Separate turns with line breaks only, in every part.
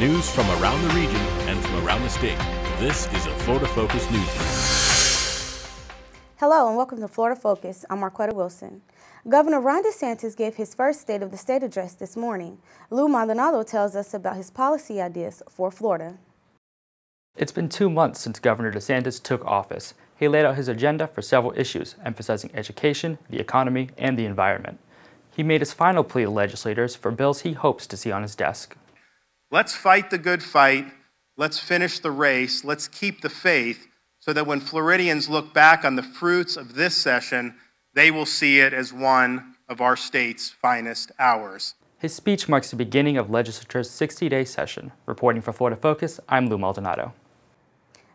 News from around the region and from around the state. This is a Florida Focus News.
Hello and welcome to Florida Focus. I'm Marquetta Wilson. Governor Ron DeSantis gave his first State of the State address this morning. Lou Maldonado tells us about his policy ideas for Florida.
It's been two months since Governor DeSantis took office. He laid out his agenda for several issues, emphasizing education, the economy, and the environment. He made his final plea to legislators for bills he hopes to see on his desk.
Let's fight the good fight. Let's finish the race. Let's keep the faith so that when Floridians look back on the fruits of this session, they will see it as one of our state's finest hours.
His speech marks the beginning of legislature's 60 day session. Reporting for Florida Focus, I'm Lou Maldonado.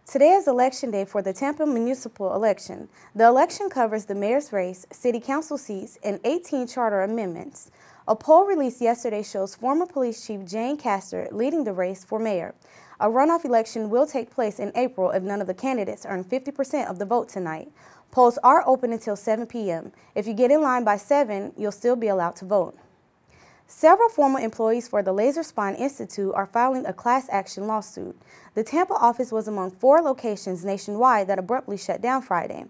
Today is election day for the Tampa municipal election. The election covers the mayor's race, city council seats, and 18 charter amendments. A poll released yesterday shows former police chief Jane Castor leading the race for mayor. A runoff election will take place in April if none of the candidates earn 50% of the vote tonight. Polls are open until 7 p.m. If you get in line by 7, you'll still be allowed to vote. Several former employees for the Laser Spine Institute are filing a class action lawsuit. The Tampa office was among four locations nationwide that abruptly shut down Friday.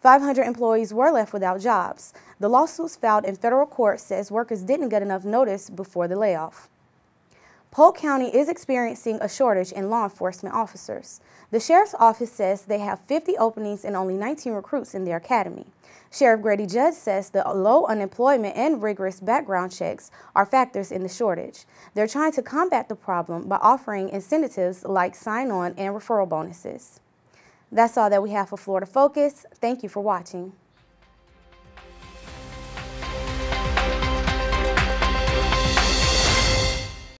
500 employees were left without jobs. The lawsuits filed in federal court says workers didn't get enough notice before the layoff. Polk County is experiencing a shortage in law enforcement officers. The Sheriff's Office says they have 50 openings and only 19 recruits in their academy. Sheriff Grady Judge says the low unemployment and rigorous background checks are factors in the shortage. They're trying to combat the problem by offering incentives like sign-on and referral bonuses. That's all that we have for Florida Focus. Thank you for watching.